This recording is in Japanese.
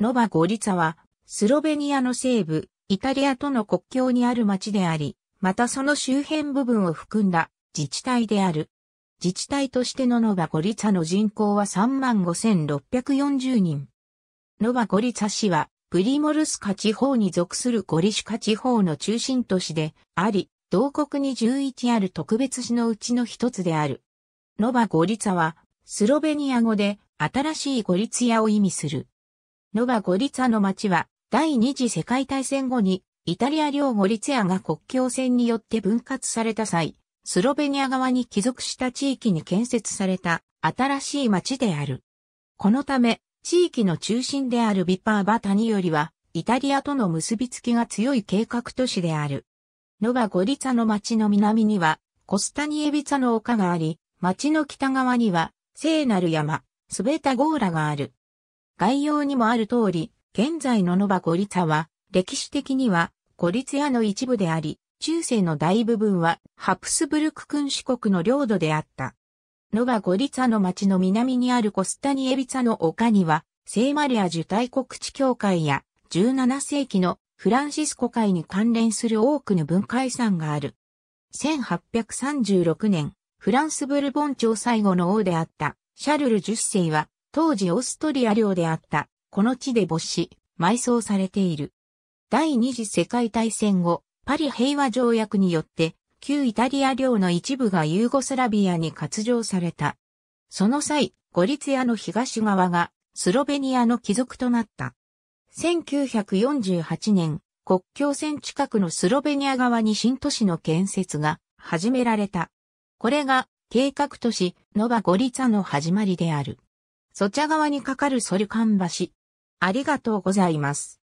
ノバ・ゴリツァは、スロベニアの西部、イタリアとの国境にある町であり、またその周辺部分を含んだ自治体である。自治体としてのノバ・ゴリツァの人口は35,640人。ノバ・ゴリツァ市は、プリモルスカ地方に属するゴリシュカ地方の中心都市であり、同国に11ある特別市のうちの一つである。ノバ・ゴリツァは、スロベニア語で、新しいゴリツヤを意味する。ノバ・ゴリツァの町は、第二次世界大戦後に、イタリア領ゴリツヤが国境線によって分割された際、スロベニア側に帰属した地域に建設された新しい町である。このため、地域の中心であるビパーバ谷よりは、イタリアとの結びつきが強い計画都市である。ノバ・ゴリツァの町の南には、コスタニエビツァの丘があり、町の北側には、聖なる山、スベタゴーラがある。概要にもある通り、現在のノバゴリツァは、歴史的には、ゴリツヤの一部であり、中世の大部分は、ハプスブルク君主国の領土であった。ノバゴリツァの町の南にあるコスタニエビツァの丘には、聖マリア受胎国地教会や、17世紀のフランシスコ会に関連する多くの文化遺産がある。1836年、フランスブルボン朝最後の王であった、シャルル10世は、当時オーストリア領であった、この地で没し、埋葬されている。第二次世界大戦後、パリ平和条約によって、旧イタリア領の一部がユーゴスラビアに割譲された。その際、ゴリツヤの東側がスロベニアの貴族となった。1948年、国境線近くのスロベニア側に新都市の建設が始められた。これが計画都市ノバゴリツァの始まりである。そちゃ川にかかるソリカン橋。ありがとうございます。